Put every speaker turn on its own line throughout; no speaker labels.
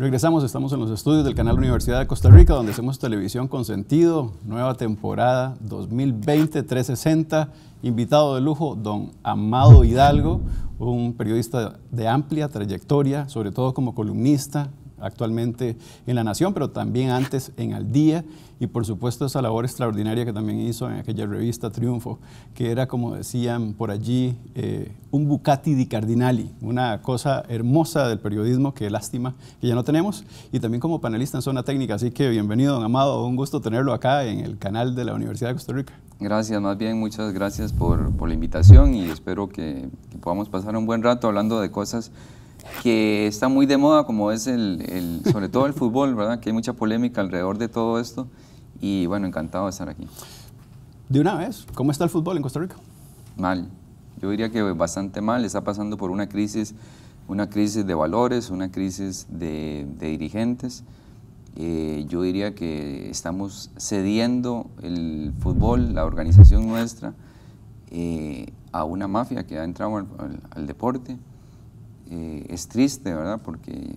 Regresamos, estamos en los estudios del canal Universidad de Costa Rica, donde hacemos televisión con sentido, nueva temporada 2020-360, invitado de lujo, don Amado Hidalgo, un periodista de amplia trayectoria, sobre todo como columnista, actualmente en la Nación, pero también antes en Al Día y por supuesto esa labor extraordinaria que también hizo en aquella revista Triunfo, que era, como decían por allí, eh, un Bucati di Cardinali, una cosa hermosa del periodismo que lástima que ya no tenemos, y también como panelista en Zona Técnica. Así que bienvenido, don Amado, un gusto tenerlo acá en
el canal de la Universidad de Costa Rica. Gracias, más bien muchas gracias por, la invitación y espero que podamos pasar un buen rato hablando de cosas que está muy de moda, como es el, sobre todo el fútbol, ¿verdad? Que hay mucha polémica alrededor de todo esto. Y bueno, encantado de estar aquí. De una vez, ¿cómo está
el fútbol en Costa Rica?
Mal. Yo diría que bastante mal. Está pasando por una crisis, una crisis de valores, una crisis de, dirigentes. Eh, yo diría que estamos cediendo el fútbol, la organización nuestra, eh, a una mafia que ha entrado al deporte eh, es triste, ¿verdad? Porque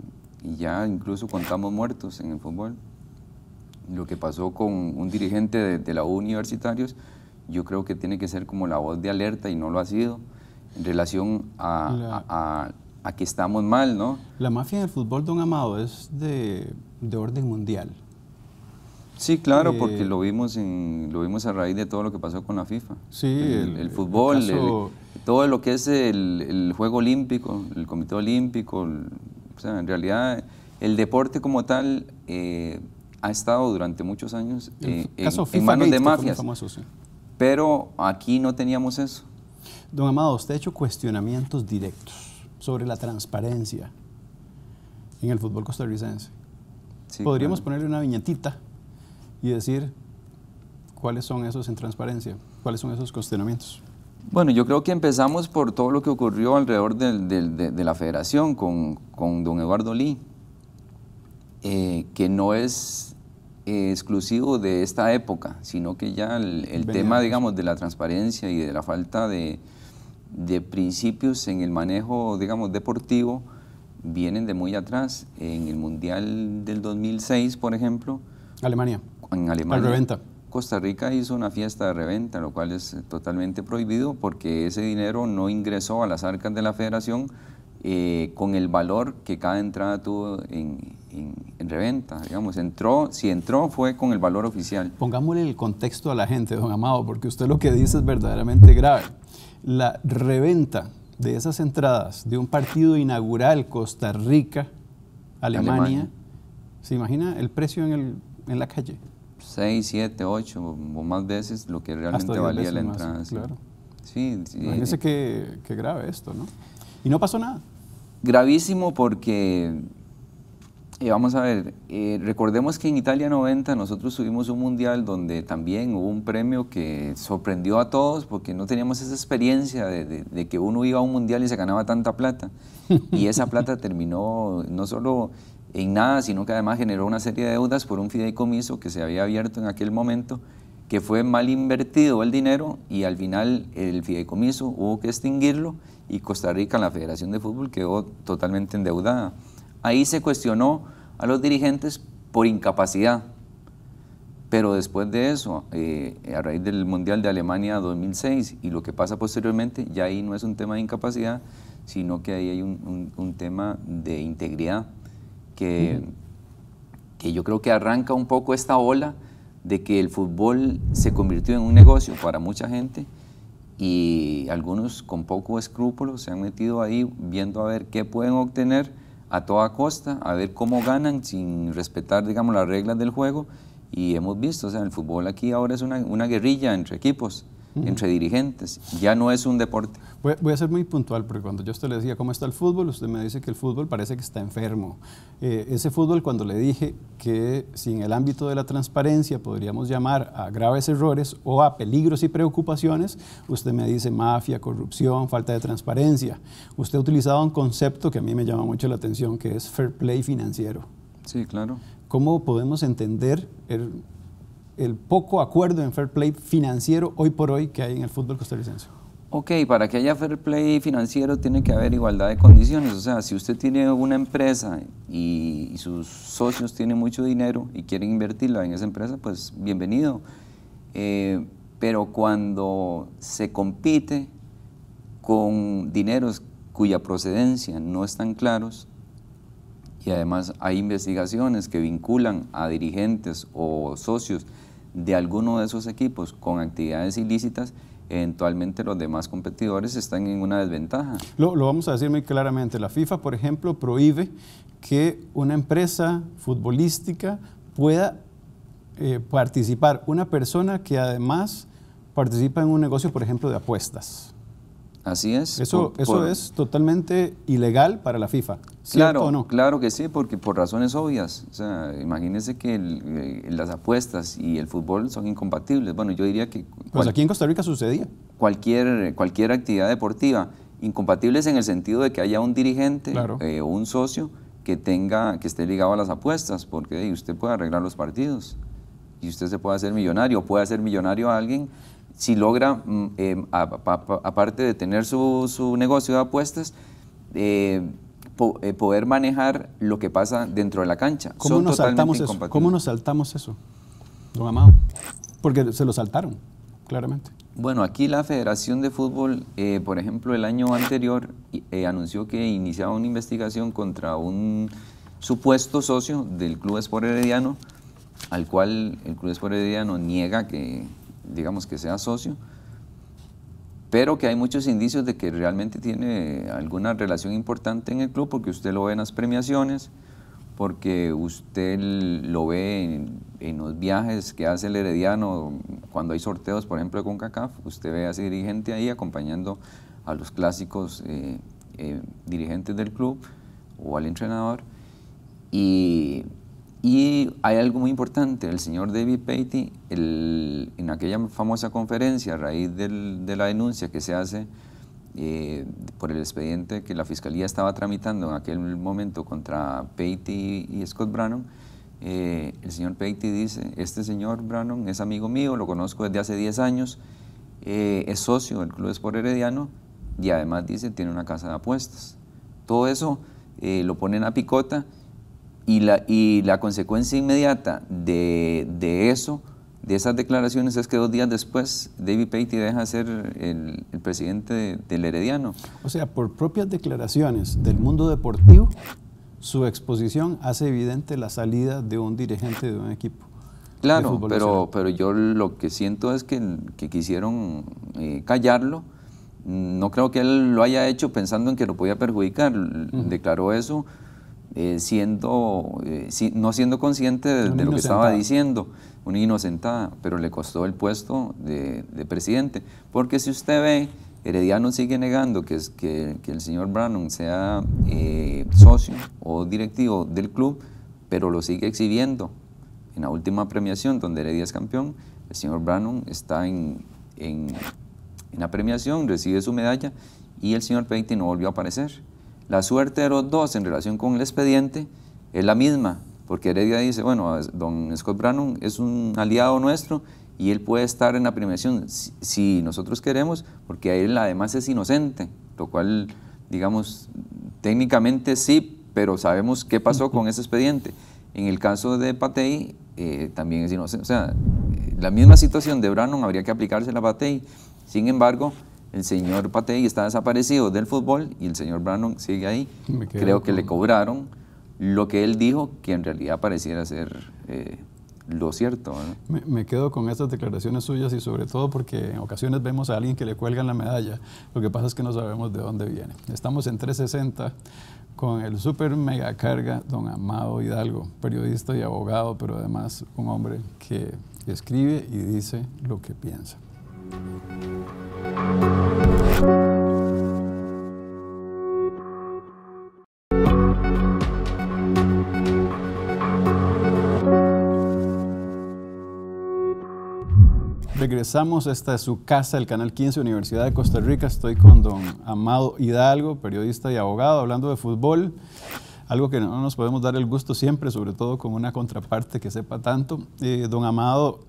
ya incluso contamos muertos en el fútbol. Lo que pasó con un dirigente de, la U Universitarios, yo creo que tiene que ser como la voz de alerta y no lo ha sido en relación a, que estamos mal, ¿no? La mafia en el fútbol, don
Amado, es de, orden mundial.
Sí, claro, eh, porque lo vimos, en, lo vimos a raíz de todo lo que pasó con la FIFA. Sí, el, fútbol, el, todo lo que es el, juego olímpico, el comité olímpico, en realidad el deporte como tal eh, ha estado durante muchos años eh, en, manos de mafias. Pero aquí no teníamos eso.
Don Amado, usted ha hecho cuestionamientos directos sobre la transparencia en el fútbol costarricense. Podríamos ponerle una viñetita y decir cuáles son esos en transparencia, cuáles son esos cuestionamientos.
Bueno, yo creo que empezamos por todo lo que ocurrió alrededor de, la federación con, don Eduardo Lee, eh, que no es eh, exclusivo de esta época, sino que ya el, tema, digamos, de la transparencia y de la falta de, principios en el manejo, digamos, deportivo, vienen de muy atrás. En el Mundial del 2006, por ejemplo. Alemania. En Alemania. Costa Rica hizo una fiesta de reventa, lo cual es eh, totalmente prohibido porque ese dinero no ingresó a las arcas de la federación eh, con el valor que cada entrada tuvo en, reventa. Digamos, entró, si entró fue con el valor oficial. Pongámosle
el contexto a la gente, don Amado, porque usted lo que dice es verdaderamente grave. La reventa de esas entradas de un partido inaugural Costa Rica, Alemania, ¿se imagina el precio en la calle?
Seis, siete, ocho o más veces lo que realmente valía la entrada. Más, sí. Claro. Sí, sí.
que, grave esto, ¿no?
Y no pasó nada. Gravísimo porque, eh, vamos a ver, eh, recordemos que en Italia 90 nosotros tuvimos un mundial donde también hubo un premio que sorprendió a todos porque no teníamos esa experiencia de que uno iba a un mundial y se ganaba tanta plata. Y esa plata terminó no solo en nada, sino que además generó una serie de deudas por un fideicomiso que se había abierto en aquel momento, que fue mal invertido el dinero y al final el fideicomiso hubo que extinguirlo y Costa Rica, la Federación de Fútbol, quedó totalmente endeudada. Ahí se cuestionó a los dirigentes por incapacidad. Pero después de eso, eh, a raíz del Mundial de Alemania 2006 y lo que pasa posteriormente, ya ahí no es un tema de incapacidad, sino que ahí hay un tema de integridad que, que yo creo que arranca un poco esta ola de que el fútbol se convirtió en un negocio para mucha gente y algunos con poco escrúpulo se han metido ahí viendo a ver qué pueden obtener a toda costa, a ver cómo ganan sin respetar, digamos, las reglas del juego. Y hemos visto, o sea, el fútbol aquí ahora es una, guerrilla entre equipos, entre dirigentes, ya no es un deporte.
Voy, a ser muy puntual porque cuando yo usted le decía cómo está el fútbol, usted me dice que el fútbol parece que está enfermo. Eh, ese fútbol cuando le dije que si en el ámbito de la transparencia podríamos llamar a graves errores o a peligros y preocupaciones, usted me dice mafia, corrupción, falta de transparencia. Usted ha utilizado un concepto que a mí me llama mucho la atención, que es fair play financiero. Sí, claro. ¿Cómo podemos entender el, el poco acuerdo en fair play financiero hoy por hoy que hay en el fútbol costarricense?
Ok, para que haya fair play financiero tiene que haber igualdad de condiciones. O sea, si usted tiene una empresa y, sus socios tienen mucho dinero y quieren invertirla en esa empresa, pues bienvenido. Eh, pero cuando se compite con dineros cuya procedencia no están claros, y además hay investigaciones que vinculan a dirigentes o socios de alguno de esos equipos con actividades ilícitas, eventualmente los demás competidores están en una desventaja.
Lo, vamos a decir muy claramente. La FIFA, por ejemplo, prohíbe que una empresa futbolística pueda eh, participar, una persona que además participa en un negocio, por ejemplo, de apuestas.
Así es. Eso, eso es
totalmente ilegal para la FIFA claro,
Claro que sí, porque por razones obvias. O imagínense que eh, las apuestas y el fútbol son incompatibles. Bueno, yo diría que... pues aquí en Costa Rica sucedía. Cualquier, cualquier actividad deportiva, incompatibles en el sentido de que haya un dirigente eh, o un socio que, tenga, que esté ligado a las apuestas, porque usted puede arreglar los partidos y usted se puede hacer millonario, puede hacer millonario a alguien si logra, mm, eh, aparte de tener su, su negocio de apuestas, eh, eh, poder manejar lo que pasa dentro de la cancha. ¿Cómo, nos, saltamos eso? ¿Cómo
nos saltamos eso, don Amado? Porque se lo saltaron, claramente.
Bueno, aquí la Federación de Fútbol, eh, por ejemplo, el año anterior eh, anunció que iniciaba una investigación contra un supuesto socio del Club Espor Herediano, al cual el Club Espor Herediano niega que, digamos, que sea socio pero que hay muchos indicios de que realmente tiene alguna relación importante en el club, porque usted lo ve en las premiaciones, porque usted lo ve en, los viajes que hace el Herediano, cuando hay sorteos, por ejemplo, de CONCACAF, usted ve a ese dirigente ahí acompañando a los clásicos eh, eh, dirigentes del club o al entrenador. Y y hay algo muy importante, el señor David Patey, en aquella famosa conferencia a raíz de la denuncia que se hace eh, por el expediente que la Fiscalía estaba tramitando en aquel momento contra Patey y Scott Brannon, eh, el señor Patey dice, este señor Brannon es amigo mío, lo conozco desde hace 10 años, eh, es socio del Club Sport Herediano y además dice, tiene una casa de apuestas. Todo eso lo ponen a picota y la, y la consecuencia inmediata de, de, eso, de esas declaraciones, es que dos días después David Peaty deja de ser el, presidente del Herediano.
O sea, por propias declaraciones del mundo deportivo, su exposición hace evidente la salida de un dirigente de un equipo.
Claro, pero, pero yo lo que siento es que, que quisieron eh, callarlo. No creo que él lo haya hecho pensando en que lo podía perjudicar. Declaró eso eh, siendo, eh, no siendo consciente de, lo que estaba diciendo, una inocentada, pero le costó el puesto de, presidente. Porque si usted ve, no sigue negando que, es, que, el señor Brannon sea eh, socio o directivo del club, pero lo sigue exhibiendo. En la última premiación, donde Heredia es campeón, el señor Brannon está en, en, la premiación, recibe su medalla y el señor Peiti no volvió a aparecer. La suerte de los dos en relación con el expediente es la misma, porque Heredia dice, bueno, don Scott Brannon es un aliado nuestro y él puede estar en la primación si, nosotros queremos, porque él además es inocente, lo cual, digamos, técnicamente sí, pero sabemos qué pasó con ese expediente. En el caso de Patey, eh, también es inocente. O sea, eh, la misma situación de Brannon habría que aplicarse a Patey. Sin embargo, el señor Patey está desaparecido del fútbol y el señor Brandon sigue ahí. Creo que le cobraron lo que él dijo, que en realidad pareciera ser eh, lo cierto.
Me, me, quedo con estas declaraciones suyas y sobre todo porque en ocasiones vemos a alguien que le cuelgan la medalla. Lo que pasa es que no sabemos de dónde viene. Estamos en 360 con el super mega carga don Amado Hidalgo, periodista y abogado, pero además un hombre que escribe y dice lo que piensa. Regresamos, esta es su casa, el Canal 15, Universidad de Costa Rica. Estoy con don Amado Hidalgo, periodista y abogado, hablando de fútbol, algo que no nos podemos dar el gusto siempre, sobre todo con una contraparte que sepa tanto. Eh, don Amado,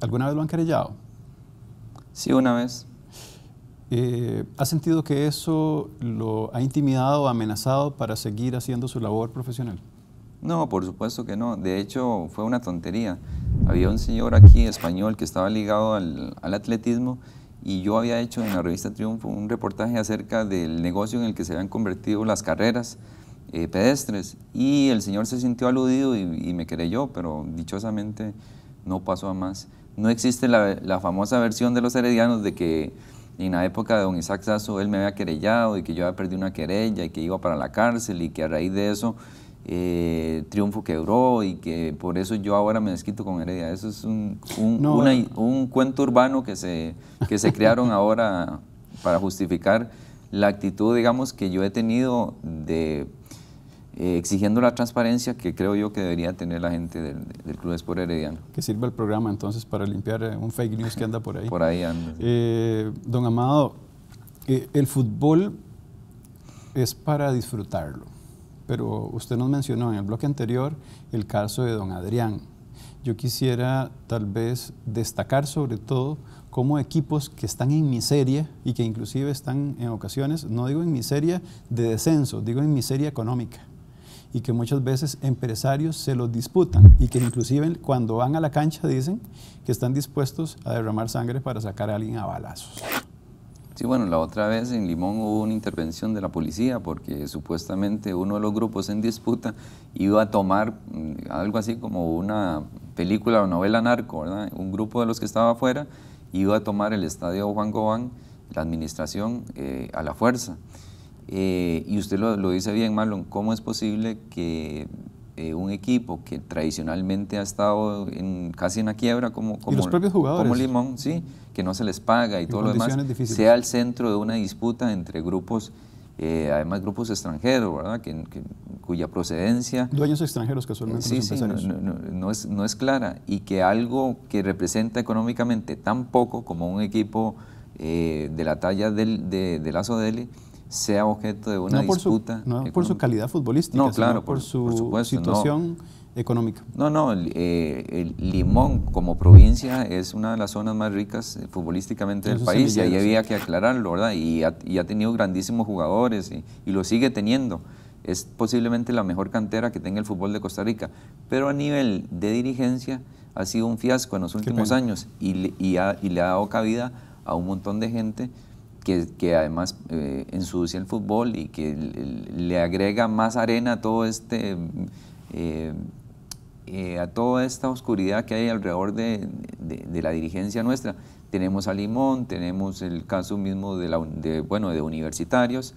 ¿alguna vez lo han querellado? Sí, una vez. Eh, ¿Ha sentido que eso lo ha intimidado, o amenazado para seguir haciendo su labor profesional?
No, por supuesto que no. De hecho, fue una tontería. Había un señor aquí español que estaba ligado al, atletismo y yo había hecho en la revista Triunfo un reportaje acerca del negocio en el que se habían convertido las carreras eh, pedestres y el señor se sintió aludido y, y me creyó, pero dichosamente no pasó a más no existe la, famosa versión de los heredianos de que en la época de don Isaac Sasso él me había querellado y que yo había perdido una querella y que iba para la cárcel y que a raíz de eso eh, Triunfo quebró y que por eso yo ahora me desquito con Heredia. Eso es un, cuento urbano que se, que se crearon ahora para justificar la actitud, digamos, que yo he tenido de eh, exigiendo la transparencia que creo yo que debería tener la gente del, Club Esporte Herediano.
Que sirva el programa entonces para limpiar eh, un fake news que anda por ahí. por ahí anda. Eh, don Amado, el fútbol es para disfrutarlo, pero usted nos mencionó en el bloque anterior el caso de don Adrián. Yo quisiera tal vez destacar sobre todo cómo equipos que están en miseria y que inclusive están en ocasiones, no digo en miseria de descenso, digo en miseria económica y que muchas veces empresarios se los disputan y que inclusive cuando van a la cancha dicen que están dispuestos a derramar sangre para sacar a alguien a balazos.
Sí, bueno, la otra vez en Limón hubo una intervención de la policía porque supuestamente uno de los grupos en disputa iba a tomar mm, algo así como una película o novela narco, ¿verdad? Un grupo de los que estaba afuera iba a tomar el estadio Juan Gobán, la administración, eh, a la fuerza. Eh, y usted lo, dice bien, Marlon, ¿cómo es posible que eh, un equipo que tradicionalmente ha estado en, casi en la quiebra como, los propios como Limón, sí, que no se les paga y, todo lo demás, sea el centro de una disputa entre grupos, eh, además grupos extranjeros, ¿verdad? Que, cuya procedencia...
Dueños extranjeros casualmente. sí,
no, es, clara y que algo que representa económicamente tan poco como un equipo de la talla del, de, de la sea objeto de una disputa.
no por su calidad futbolística, no, sino por, su situación
económica. No, no, eh, Limón como provincia es una de las zonas más ricas eh, futbolísticamente del país y ahí había que aclararlo, ¿verdad? Y ha, tenido grandísimos jugadores y, lo sigue teniendo es posiblemente la mejor cantera que tenga el fútbol de Costa Rica, pero a nivel de dirigencia ha sido un fiasco en los últimos años y, y, le ha dado cabida a un montón de gente que, además eh, ensucia el fútbol y que le agrega más arena a todo este... Eh, eh, a toda esta oscuridad que hay alrededor de, la dirigencia nuestra. Tenemos a Limón, tenemos el caso mismo de, bueno, de universitarios,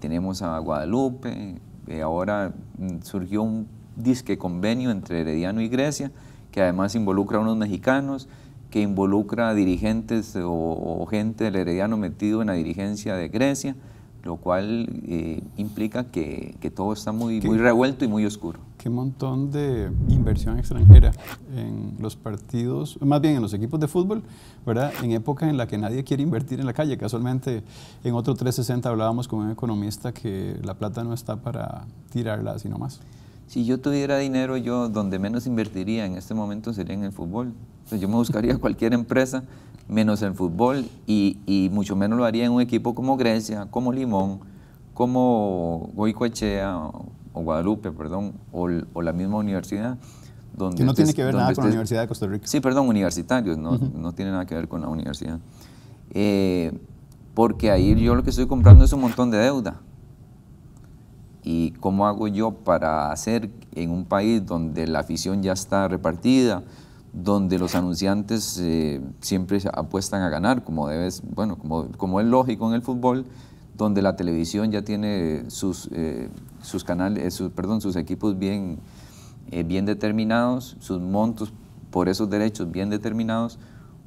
tenemos a Guadalupe, ahora surgió un disque convenio entre Herediano y Grecia, que además involucra a unos mexicanos que involucra a dirigentes o, gente del Herediano metido en la dirigencia de Grecia, lo cual eh, implica que, que, todo está muy, muy revuelto y muy oscuro.
Qué montón de inversión extranjera en los partidos, más bien en los equipos de fútbol, ¿verdad? En época en la que nadie quiere invertir en la calle. Casualmente en otro 360 hablábamos con un economista que la plata no está para tirarla, sino más
si yo tuviera dinero, yo donde menos invertiría en este momento sería en el fútbol. Pues yo me buscaría cualquier empresa menos el fútbol y, mucho menos lo haría en un equipo como Grecia, como Limón, como Goicoechea o Guadalupe, perdón, o, la misma universidad. que no tiene que ver nada con la Universidad de Costa Rica. Sí, perdón, universitarios, no, tiene nada que ver con la universidad. Eh, porque ahí yo lo que estoy comprando es un montón de deuda y cómo hago yo para hacer en un país donde la afición ya está repartida, donde los anunciantes eh, siempre apuestan a ganar, como debes, bueno, como, es lógico en el fútbol, donde la televisión ya tiene sus, eh, sus canales, eh, perdón, sus equipos bien, bien determinados, sus montos por esos derechos bien determinados,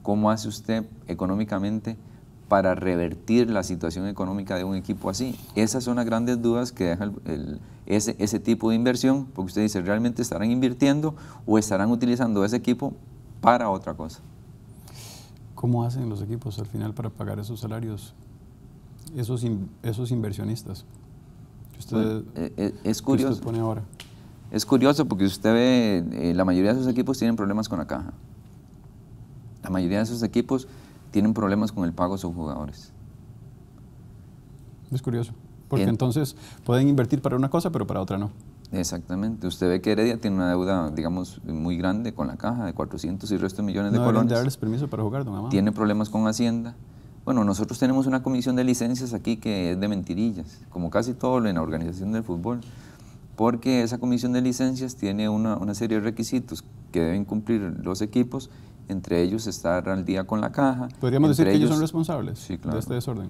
¿cómo hace usted económicamente? para revertir la situación económica de un equipo así? Esas son las grandes dudas que deja ese, ese, tipo de inversión, porque usted dice, ¿realmente estarán invirtiendo o estarán utilizando ese equipo para otra cosa?
¿Cómo hacen los equipos al final para pagar esos salarios, esos, esos inversionistas?
E, e, es, curioso. ahora. Es curioso porque usted ve, eh, la mayoría de sus equipos tienen problemas con la caja. La mayoría de sus equipos tienen problemas con el pago a sus jugadores. Es curioso, porque
entonces pueden invertir para una cosa, pero para otra no.
Exactamente. Usted ve que Heredia tiene una deuda, digamos, muy grande con la caja de 400 y resto de millones no de colones. darles
permiso para jugar, don Amado. Tiene
problemas con Hacienda. Bueno, nosotros tenemos una comisión de licencias aquí que es de mentirillas, como casi todo en la organización del fútbol, porque esa comisión de licencias tiene una serie de requisitos que deben cumplir los equipos entre ellos estar al día con la caja. Podríamos decir que ellos, son responsables de este desorden.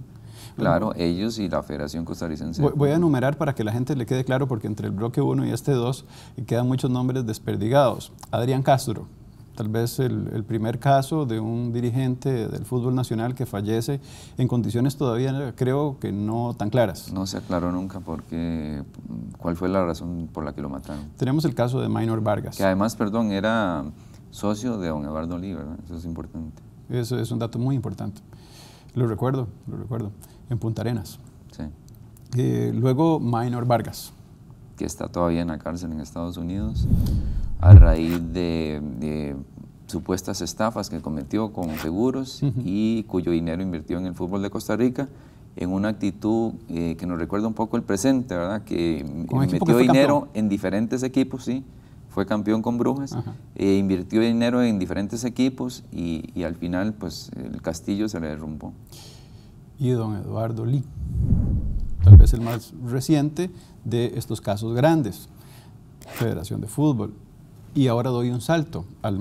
Claro, ellos y la Federación Costarricense. Voy, voy,
a enumerar para que la gente le quede claro, porque entre el bloque 1 y este 2 eh, quedan muchos nombres desperdigados. Adrián Castro, tal vez el, el, primer caso de un dirigente del fútbol nacional que fallece en condiciones todavía creo que no
tan claras. No se aclaró nunca porque cuál fue la razón por la que lo mataron.
Tenemos el caso de Minor Vargas. Que
además, perdón, era socio de don Eduardo Oliver, eso es importante.
Eso es un dato muy importante. Lo recuerdo, lo recuerdo, en Punta Arenas.
Sí. Eh, luego, Maynor Vargas. Que está todavía en la cárcel en Estados Unidos a raíz de, supuestas estafas que cometió con seguros y cuyo dinero invirtió en el fútbol de Costa Rica en una actitud eh, que nos recuerda un poco el presente, ¿verdad? Que metió dinero en diferentes equipos, sí, fue campeón con Brujas, e invirtió dinero en diferentes equipos y, al final pues el castillo se le derrumbó.
Y don Eduardo Lee, tal vez el más reciente de estos casos grandes, Federación de Fútbol. Y ahora doy un salto al,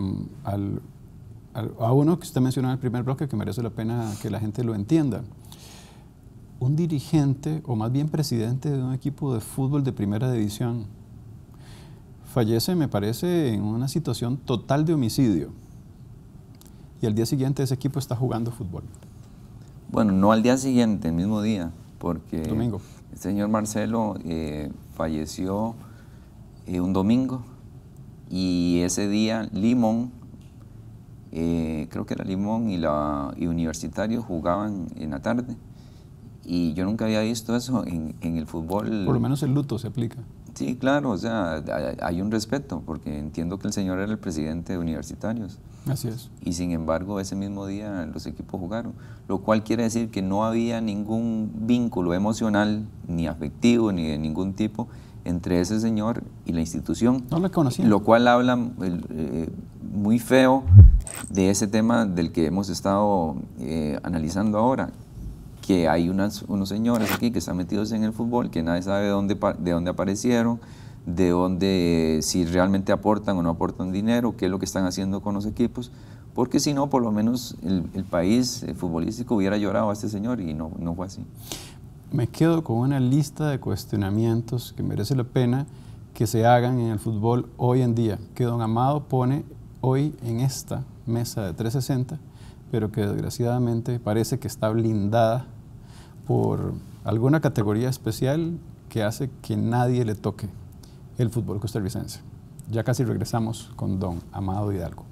a uno que usted mencionó en el primer bloque que merece la pena que la gente lo entienda. Un dirigente, o más bien presidente de un equipo de fútbol de primera división, fallece, me parece, en una situación total de homicidio. Y al día siguiente ese equipo está jugando fútbol.
Bueno, no al día siguiente, el mismo día, porque domingo. el señor Marcelo eh, falleció eh, un domingo y ese día Limón, eh, creo que era Limón y, la, Universitario jugaban en la tarde. Y yo nunca había visto eso en el fútbol. Por lo
menos el luto se aplica.
Sí, claro, o sea, hay un respeto, porque entiendo que el señor era el presidente de universitarios. Así es. Y sin embargo, ese mismo día los equipos jugaron, lo cual quiere decir que no había ningún vínculo emocional, ni afectivo, ni de ningún tipo entre ese señor y la institución. No lo conocía. Lo cual habla eh, muy feo de ese tema del que hemos estado eh, analizando ahora, que hay unas, unos señores aquí que están metidos en el fútbol, que nadie sabe de dónde, de dónde aparecieron, de dónde, si realmente aportan o no aportan dinero, qué es lo que están haciendo con los equipos, porque si no, por lo menos el, país eh, futbolístico hubiera llorado a este señor y no, no fue así. Me
quedo con una lista de cuestionamientos que merece la pena que se hagan en el fútbol hoy en día, que don Amado pone hoy en esta mesa de 360, pero que desgraciadamente parece que está blindada por alguna categoría especial que hace que nadie le toque el fútbol costarricense. Ya casi regresamos con don Amado Hidalgo.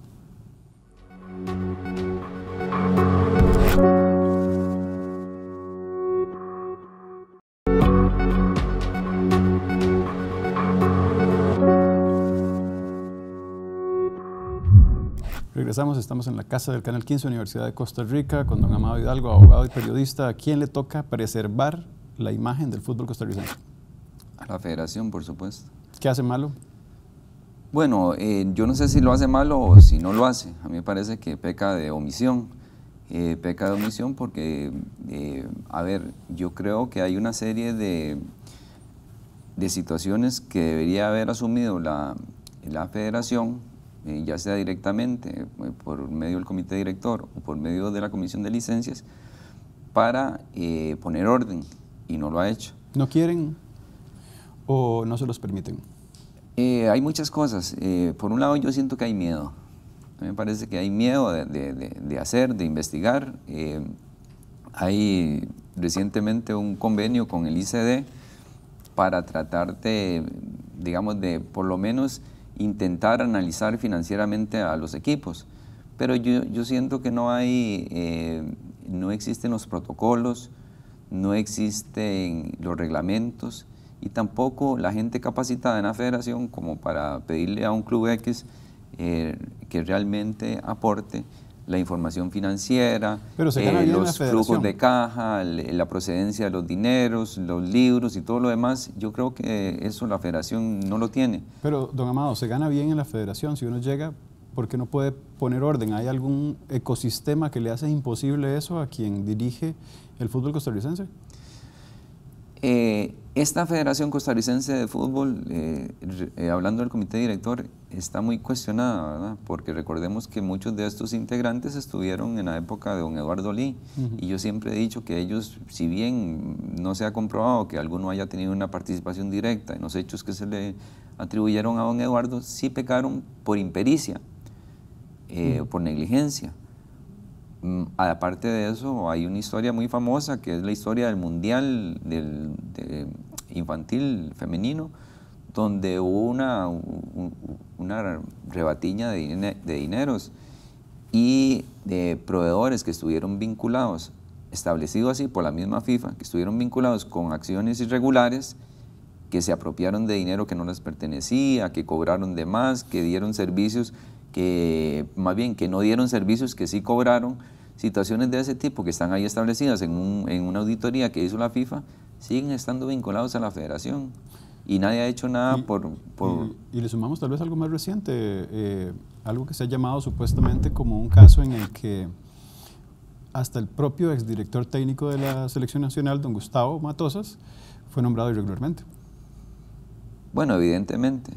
estamos en la casa del Canal 15, Universidad de Costa Rica, con don Amado Hidalgo, abogado y periodista. ¿A quién le toca preservar la
imagen del fútbol costarricense? A la federación, por supuesto. ¿Qué hace malo? Bueno, eh, yo no sé si lo hace malo o si no lo hace. A mí me parece que peca de omisión. Eh, peca de omisión porque, eh, a ver, yo creo que hay una serie de, de situaciones que debería haber asumido la, la federación eh, ya sea directamente eh, por medio del comité director o por medio de la comisión de licencias, para eh, poner orden y no lo ha hecho.
¿No quieren o no se
los permiten? hay muchas cosas. por un lado yo siento que hay miedo. me parece que hay miedo de, de hacer, de investigar. hay recientemente un convenio con el ICD para tratar de, digamos, de por lo menos intentar analizar financieramente a los equipos. Pero yo, siento que no hay, eh, no existen los protocolos, no existen los reglamentos y tampoco la gente capacitada en la federación como para pedirle a un club X eh, que realmente aporte la información financiera, eh, los flujos de caja, eh, la procedencia de los dineros, los libros y todo lo demás, yo creo que eso la federación no lo tiene. Pero, don Amado,
¿se gana bien en la federación si uno llega? ¿por qué no puede poner orden? ¿Hay algún ecosistema que le hace imposible eso a quien dirige el fútbol costarricense?
Eh, esta Federación Costarricense de Fútbol, hablando del comité director, está muy cuestionada, ¿verdad? Porque recordemos que muchos de estos integrantes estuvieron en la época de don Eduardo Lee y yo siempre he dicho que ellos, si bien no se ha comprobado que alguno haya tenido una participación directa en los hechos que se le atribuyeron a don Eduardo, sí pecaron por impericia, eh, por negligencia. Mm, aparte de eso, hay una historia muy famosa que es la historia del Mundial del, infantil femenino, donde hubo una, rebatiña de, dineros y de proveedores que estuvieron vinculados, establecido así por la misma FIFA, que estuvieron vinculados con acciones irregulares, que se apropiaron de dinero que no les pertenecía, que cobraron de más, que dieron servicios que, más bien, que no dieron servicios que sí cobraron, situaciones de ese tipo que están ahí establecidas en una auditoría que hizo la FIFA, siguen estando vinculados a la federación y nadie ha hecho nada por... Y, le sumamos tal
vez algo más reciente, eh, algo que se ha llamado supuestamente como un caso en el que hasta el propio exdirector técnico de la selección nacional, don Gustavo Matosas, fue nombrado irregularmente.
Bueno, evidentemente.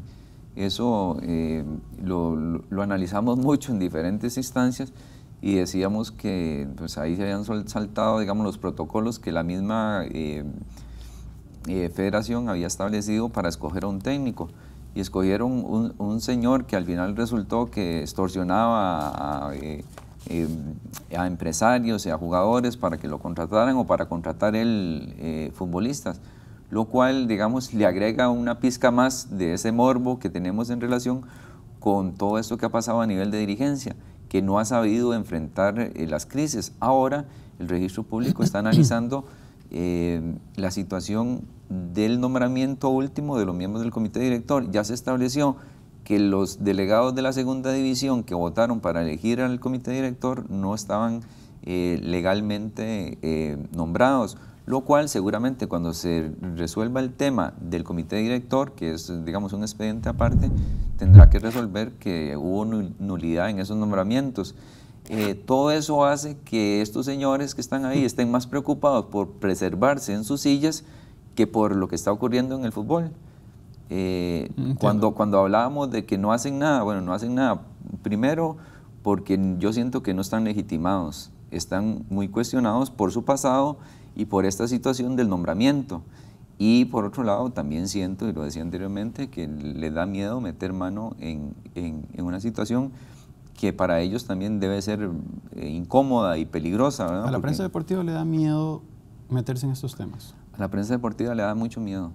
Eso eh, lo, analizamos mucho en diferentes instancias y decíamos que pues, ahí se habían saltado, digamos, los protocolos que la misma... Eh, eh, federación había establecido para escoger a un técnico y escogieron un, señor que al final resultó que extorsionaba eh, eh, a, empresarios y a jugadores para que lo contrataran o para contratar él futbolistas, lo cual, digamos, le agrega una pizca más de ese morbo que tenemos en relación con todo esto que ha pasado a nivel de dirigencia, que no ha sabido enfrentar las crisis. Ahora el registro público está analizando eh, la situación del nombramiento último de los miembros del comité director. Ya se estableció que los delegados de la segunda división que votaron para elegir al comité director no estaban eh, legalmente eh, nombrados, lo cual seguramente cuando se resuelva el tema del comité director, que es digamos un expediente aparte, tendrá que resolver que hubo nulidad en esos nombramientos. Eh, todo eso hace que estos señores que están ahí estén más preocupados por preservarse en sus sillas que por lo que está ocurriendo en el fútbol. Eh, cuando, cuando hablábamos de que no hacen nada, bueno, no hacen nada, primero porque yo siento que no están legitimados, están muy cuestionados por su pasado y por esta situación del nombramiento. Y por otro lado, también siento, y lo decía anteriormente, que le da miedo meter mano en una situación que para ellos también debe ser eh, incómoda y peligrosa. A la prensa
deportiva le da miedo meterse en estos temas.
A la prensa deportiva le da mucho miedo.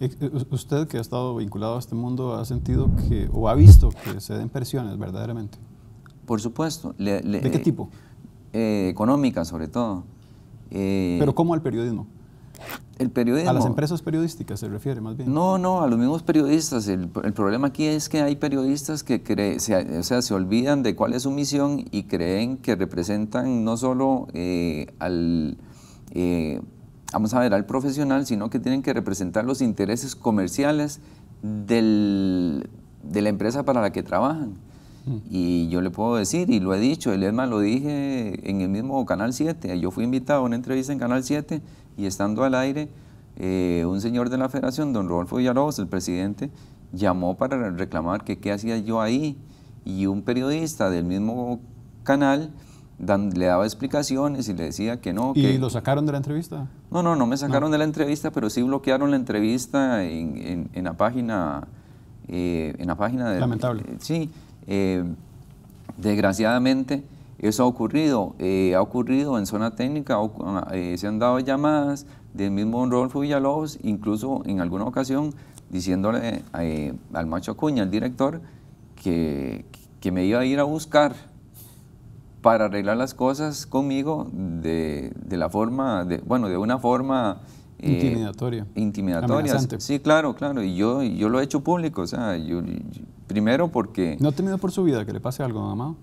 Eh, eh, usted que ha estado vinculado a este mundo ha sentido que, o ha visto que se den presiones verdaderamente. Por supuesto. ¿De qué tipo?
Eh, económica sobre todo. ¿Pero cómo al periodismo? El A las empresas
periodísticas se refiere más bien.
No, no, a los mismos periodistas. El, problema aquí es que hay periodistas que se, olvidan de cuál es su misión y creen que representan no solo eh, al, eh, vamos a ver, al profesional, sino que tienen que representar los intereses comerciales de la empresa para la que trabajan. Y yo le puedo decir, y lo he dicho, el ESMA lo dije en el mismo Canal 7. Yo fui invitado a una entrevista en Canal 7 y estando al aire, eh, un señor de la federación, don Rodolfo Villalobos, el presidente, llamó para reclamar que qué hacía yo ahí. Y un periodista del mismo canal le daba explicaciones y le decía que no. ¿Y
lo sacaron de la entrevista?
No, no, no me sacaron de la entrevista, pero sí bloquearon la entrevista en, la página. en la página eh, de... Lamentable. sí, eh, desgraciadamente, eso ha ocurrido, eh, ha ocurrido en zona técnica, ah, eh, se han dado llamadas del mismo Rodolfo Villalobos, incluso en alguna ocasión diciéndole al macho Acuña, el director, que, que, me iba a ir a buscar para arreglar las cosas conmigo de, la forma, de, bueno, de una forma Intimidatoria. Eh, Intimidatoria. Sí, claro, claro. Y yo, yo lo he hecho público. O sea, primero porque...
¿No ha tenido por su vida que le pase algo, mamá?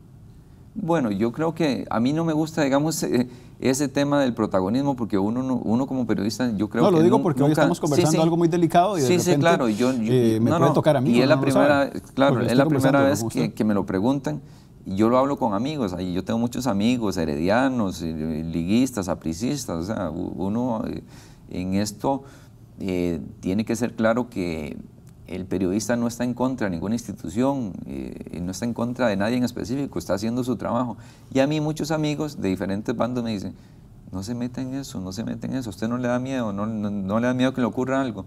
Bueno, yo creo que a mí no me gusta, digamos, eh, ese tema del protagonismo, porque uno, uno como periodista, yo creo que. No, lo digo porque hoy estamos conversando algo muy delicado y de sí, repente, sí, claro, eh, me puede tocar a mí. Y es la primera, claro, es la primera vez que, me lo preguntan. Y yo lo hablo con amigos, ahí yo tengo muchos amigos, heredianos, liguistas, apricistas, o sea, uno. En esto eh, tiene que ser claro que el periodista no está en contra de ninguna institución, eh, no está en contra de nadie en específico, está haciendo su trabajo. Y a mí muchos amigos de diferentes bandos me dicen, no se meta en eso, no se meta en eso, a usted no le da miedo, no, le da miedo que le ocurra algo.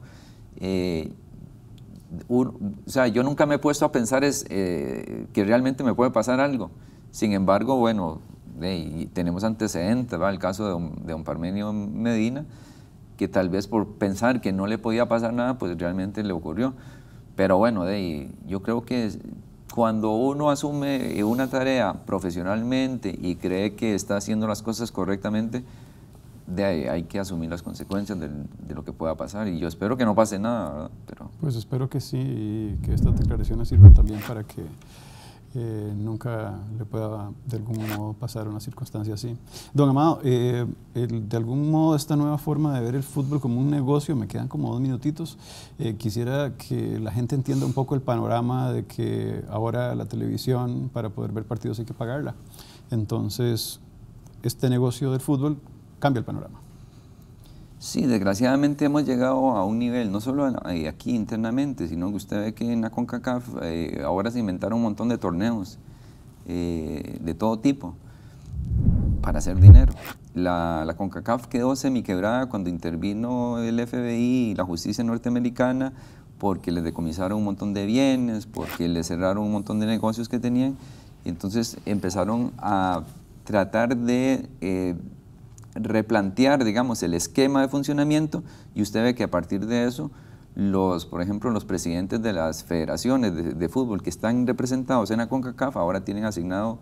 Eh, o sea, yo nunca me he puesto a pensar es, que realmente me puede pasar algo. Sin embargo, bueno, tenemos antecedentes, el caso de de don Parmenio Medina, que tal vez por pensar que no le podía pasar nada, pues realmente le ocurrió. Pero bueno, de, yo creo que cuando uno asume una tarea profesionalmente y cree que está haciendo las cosas correctamente, de ahí hay que asumir las consecuencias de, lo que pueda pasar. Y yo espero que no pase nada, Pero... Pues
espero que sí, y que estas declaraciones sirvan también para que nunca le pueda de algún modo pasar una circunstancia así. Don Amado, eh, de algún modo esta nueva forma de ver el fútbol como un negocio, me quedan como dos minutitos, eh, quisiera que la gente entienda un poco el panorama de que ahora la televisión para poder ver partidos hay que pagarla. Entonces, este negocio del fútbol cambia el panorama.
Sí, desgraciadamente hemos llegado a un nivel, no solo eh, aquí internamente, sino que usted ve que en la CONCACAF eh, ahora se inventaron un montón de torneos eh, de todo tipo para hacer dinero. La, CONCACAF quedó semiquebrada cuando intervino el FBI y la justicia norteamericana porque les decomisaron un montón de bienes, porque les cerraron un montón de negocios que tenían. Y entonces empezaron a tratar de replantear, digamos, el esquema de funcionamiento y usted ve que a partir de eso, los, por ejemplo, los presidentes de las federaciones de, fútbol que están representados en la CONCACAF ahora tienen asignado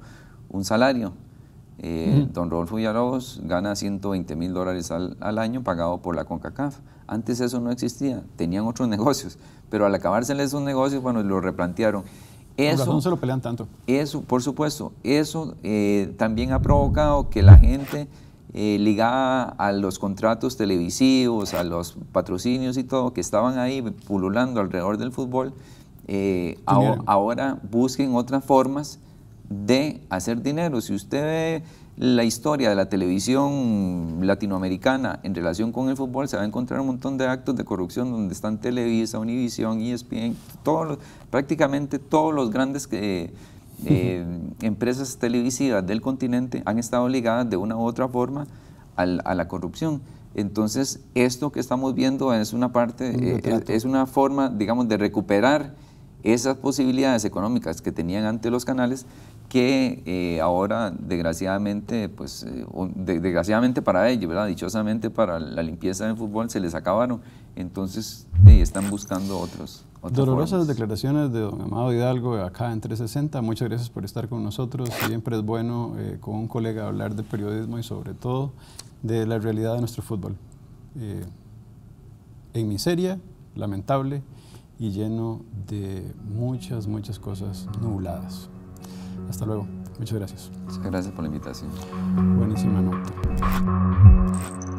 un salario. Eh, don Rodolfo Villalobos gana 120 mil dólares al, año pagado por la CONCACAF. Antes eso no existía, tenían otros negocios, pero al acabárseles esos negocios, bueno, lo replantearon. Eso, no se lo pelean tanto. Eso, por supuesto, eso eh, también ha provocado que la gente eh, ligada a los contratos televisivos, a los patrocinios y todo, que estaban ahí pululando alrededor del fútbol, eh, ahora, busquen otras formas de hacer dinero. Si usted ve la historia de la televisión latinoamericana en relación con el fútbol, se va a encontrar un montón de actos de corrupción donde están Televisa, Univision, ESPN, todos, prácticamente todos los grandes eh, empresas televisivas del continente han estado ligadas de una u otra forma a la corrupción. Entonces, esto que estamos viendo es una parte, eh, es una forma, digamos, de recuperar esas posibilidades económicas que tenían ante los canales que eh, ahora, desgraciadamente, pues, eh, desgraciadamente para ellos, dichosamente para la limpieza del fútbol, se les acabaron. Entonces, están buscando otros. Dolorosas
declaraciones de don Amado Hidalgo acá en 360. Muchas gracias por estar con nosotros. Siempre es bueno eh, con un colega hablar de periodismo y sobre todo de la realidad de nuestro fútbol. en miseria, lamentable y lleno de muchas, muchas cosas nubladas. Hasta luego. Muchas gracias. Muchas gracias por la invitación. Buenísima nota.